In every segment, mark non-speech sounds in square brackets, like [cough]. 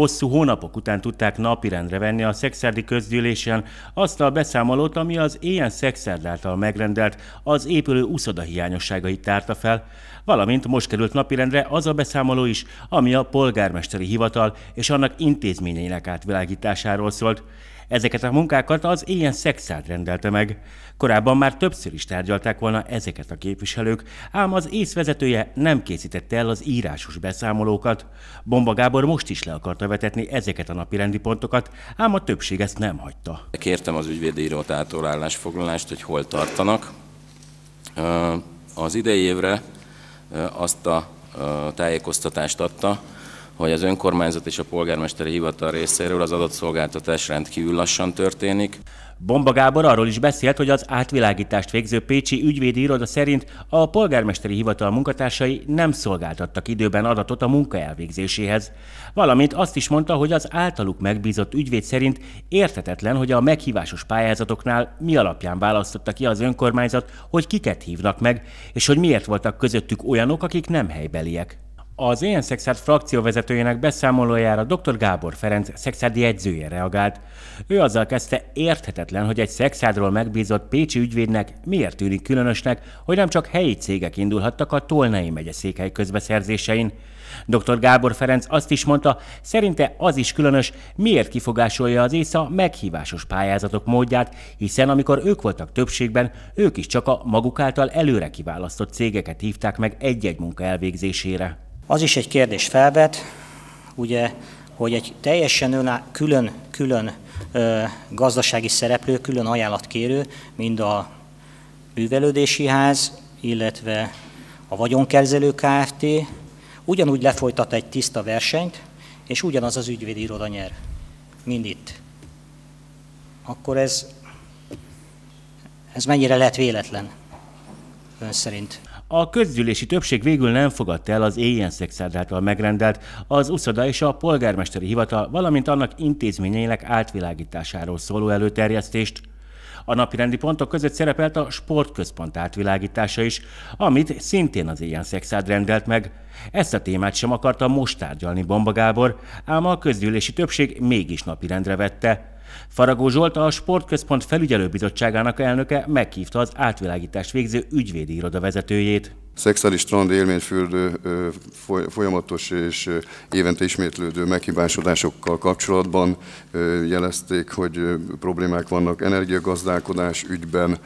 hosszú hónapok után tudták napirendre venni a szexárdi közgyűlésen azt a beszámolót, ami az ilyen szexárd által megrendelt az épülő uszoda hiányosságait tárta fel, valamint most került napirendre az a beszámoló is, ami a polgármesteri hivatal és annak intézményeinek átvilágításáról szólt. Ezeket a munkákat az ilyen szexát rendelte meg. Korábban már többször is tárgyalták volna ezeket a képviselők, ám az észvezetője nem készítette el az írásos beszámolókat. Bomba Gábor most is le akarta vetetni ezeket a napi rendi pontokat, ám a többség ezt nem hagyta. Kértem az ügyvédi irótától állásfoglalást, hogy hol tartanak. Az idei évre azt a tájékoztatást adta, hogy az önkormányzat és a polgármesteri hivatal részéről az adott szolgáltatás rendkívül lassan történik. Bomba Gábor arról is beszélt, hogy az átvilágítást végző Pécsi ügyvédi iroda szerint a polgármesteri hivatal munkatársai nem szolgáltattak időben adatot a munka elvégzéséhez. Valamint azt is mondta, hogy az általuk megbízott ügyvéd szerint értetetlen, hogy a meghívásos pályázatoknál mi alapján választotta ki az önkormányzat, hogy kiket hívnak meg, és hogy miért voltak közöttük olyanok, akik nem helybeliek. Az ilyen szexárd frakcióvezetőjének beszámolójára dr. Gábor Ferenc szexárdi jegyzője reagált. Ő azzal kezdte érthetetlen, hogy egy szexárdról megbízott pécsi ügyvédnek miért tűnik különösnek, hogy nem csak helyi cégek indulhattak a Tolnai megye székely közbeszerzésein. Dr. Gábor Ferenc azt is mondta, szerinte az is különös, miért kifogásolja az ÉSZA meghívásos pályázatok módját, hiszen amikor ők voltak többségben, ők is csak a maguk által előre kiválasztott cégeket hívták meg egy-egy munka elvégzésére. Az is egy kérdés felvet, ugye, hogy egy teljesen külön, külön ö, gazdasági szereplő, külön ajánlatkérő, mind a művelődési ház, illetve a vagyonkezelő Kft. ugyanúgy lefolytat egy tiszta versenyt, és ugyanaz az ügyvédi iroda nyer, mind itt. Akkor ez, ez mennyire lehet véletlen ön szerint? A közgyűlési többség végül nem fogadta el az éjjel szexárd által megrendelt, az uszoda és a polgármesteri hivatal, valamint annak intézményeinek átvilágításáról szóló előterjesztést. A napirendi pontok között szerepelt a sportközpont átvilágítása is, amit szintén az ilyen szexád rendelt meg. Ezt a témát sem akarta most tárgyalni Bomba Gábor, ám a közgyűlési többség mégis napirendre vette. Faragó Zsolt a Sportközpont felügyelőbizottságának elnöke meghívta az átvilágítást végző ügyvédi iroda vezetőjét. Szexuális strand élményfürdő folyamatos és évente ismétlődő meghibásodásokkal kapcsolatban jelezték, hogy problémák vannak energiagazdálkodás ügyben.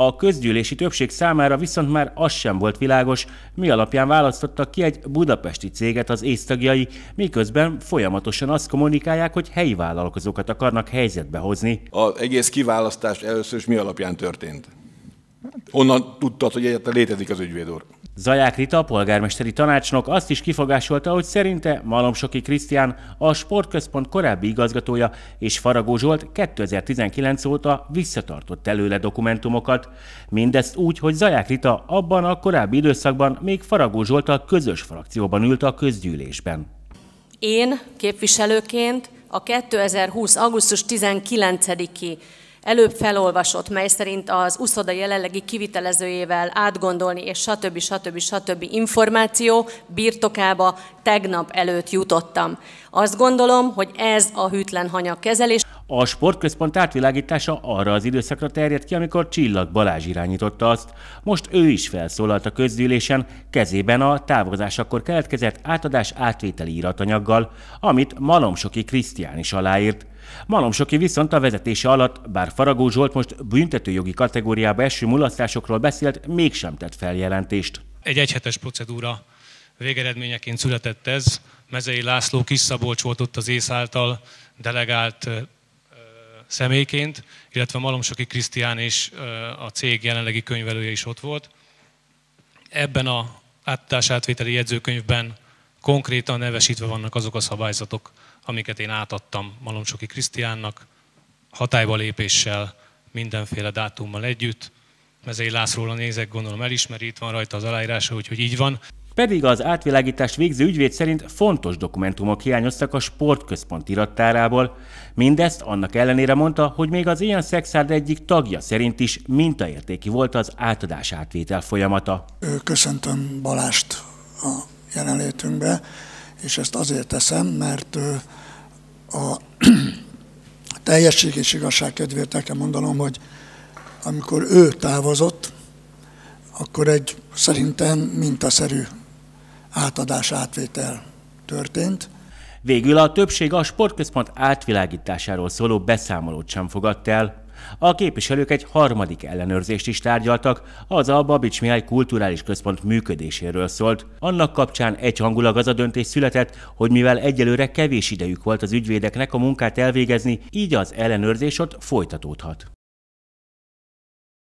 A közgyűlési többség számára viszont már az sem volt világos, mi alapján választottak ki egy budapesti céget az észtagjai, miközben folyamatosan azt kommunikálják, hogy helyi vállalkozókat akarnak helyzetbe hozni. Az egész kiválasztás először is mi alapján történt? Onnan tudtad, hogy egyáltalán létezik az ügyvédor. Zaják Rita, polgármesteri tanácsnok azt is kifogásolta, hogy szerinte Malomsoki Krisztián, a sportközpont korábbi igazgatója és Faragó Zsolt 2019 óta visszatartott előle dokumentumokat. Mindezt úgy, hogy Zaják Rita abban a korábbi időszakban még Faragó Zsolt a közös frakcióban ült a közgyűlésben. Én képviselőként a 2020. augusztus 19-i előbb felolvasott, mely szerint az uszoda jelenlegi kivitelezőjével átgondolni és stb. stb. stb. információ birtokába tegnap előtt jutottam. Azt gondolom, hogy ez a hűtlen hanyag kezelés. A sportközpont átvilágítása arra az időszakra terjedt ki, amikor Csillag Balázs irányította azt. Most ő is felszólalt a közgyűlésen, kezében a távozásakor keletkezett átadás átvételi iratanyaggal, amit Malomsoki Krisztián is aláírt. Malomsoki viszont a vezetése alatt, bár Faragó Zsolt most büntetőjogi kategóriába eső mulasztásokról beszélt, mégsem tett feljelentést. Egy egyhetes procedúra végeredményeként született ez. Mezei László kis Szabolcs volt ott az ész által delegált személyként, illetve Malomsoki Krisztián és a cég jelenlegi könyvelője is ott volt. Ebben a áttás átvételi jegyzőkönyvben konkrétan nevesítve vannak azok a szabályzatok, amiket én átadtam Malomcsoki Krisztiánnak, hatályba lépéssel, mindenféle dátummal együtt. Mezei Lászlóra nézek, gondolom elismeri, itt van rajta az aláírása, úgyhogy így van. Pedig az átvilágítást végző ügyvéd szerint fontos dokumentumok hiányoztak a sportközpont irattárából. Mindezt annak ellenére mondta, hogy még az ilyen szexárd egyik tagja szerint is mintaértéki volt az átadás átvétel folyamata. Köszöntöm Balást a jelenlétünkbe és ezt azért teszem, mert a [clears throat] teljesség és igazság kedvéért el kell mondanom, hogy amikor ő távozott, akkor egy szerintem mintaszerű átadás, átvétel történt. Végül a többség a sportközpont átvilágításáról szóló beszámolót sem fogadta el, a képviselők egy harmadik ellenőrzést is tárgyaltak, az a Babics Mihály Kulturális Központ működéséről szólt. Annak kapcsán egyhangulag az a döntés született, hogy mivel egyelőre kevés idejük volt az ügyvédeknek a munkát elvégezni, így az ellenőrzés ott folytatódhat.